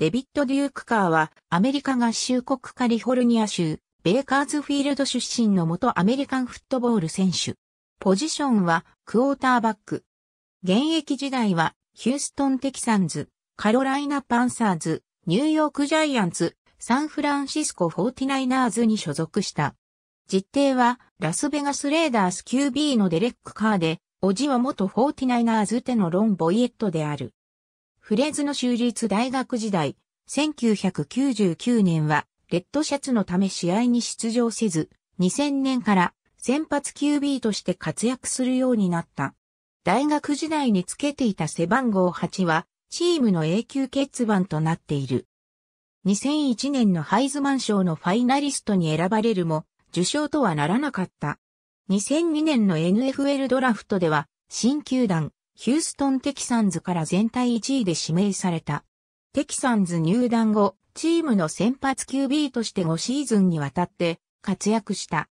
デビッド・デュークカーは、アメリカ合衆国カリフォルニア州、ベイカーズフィールド出身の元アメリカンフットボール選手。ポジションは、クォーターバック。現役時代は、ヒューストン・テキサンズ、カロライナ・パンサーズ、ニューヨーク・ジャイアンツ、サンフランシスコ・フォーティナイナーズに所属した。実定は、ラスベガス・レーダース QB のデレック・カーで、おじは元フォーティナイナーズでのロン・ボイエットである。フレーズの州立大学時代、1999年は、レッドシャツのため試合に出場せず、2000年から先発 QB として活躍するようになった。大学時代につけていた背番号8は、チームの永久欠番となっている。2001年のハイズマン賞のファイナリストに選ばれるも、受賞とはならなかった。2002年の NFL ドラフトでは、新球団、ヒューストン・テキサンズから全体1位で指名された。テキサンズ入団後、チームの先発 QB として5シーズンにわたって活躍した。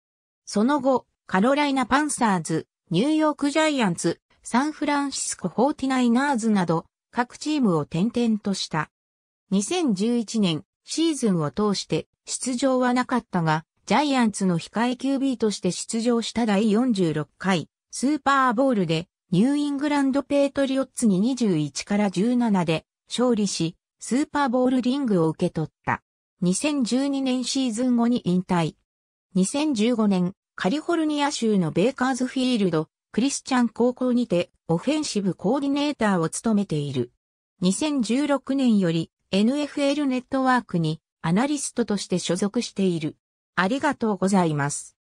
その後、カロライナ・パンサーズ、ニューヨーク・ジャイアンツ、サンフランシスコ・フォーティナイナーズなど、各チームを転々とした。2011年、シーズンを通して出場はなかったが、ジャイアンツの控え QB として出場した第46回、スーパーボールでニューイングランドペートリオッツに21から17で勝利し、スーパーボールリングを受け取った。2012年シーズン後に引退。2015年、カリフォルニア州のベーカーズフィールド、クリスチャン高校にてオフェンシブコーディネーターを務めている。2016年より NFL ネットワークにアナリストとして所属している。ありがとうございます。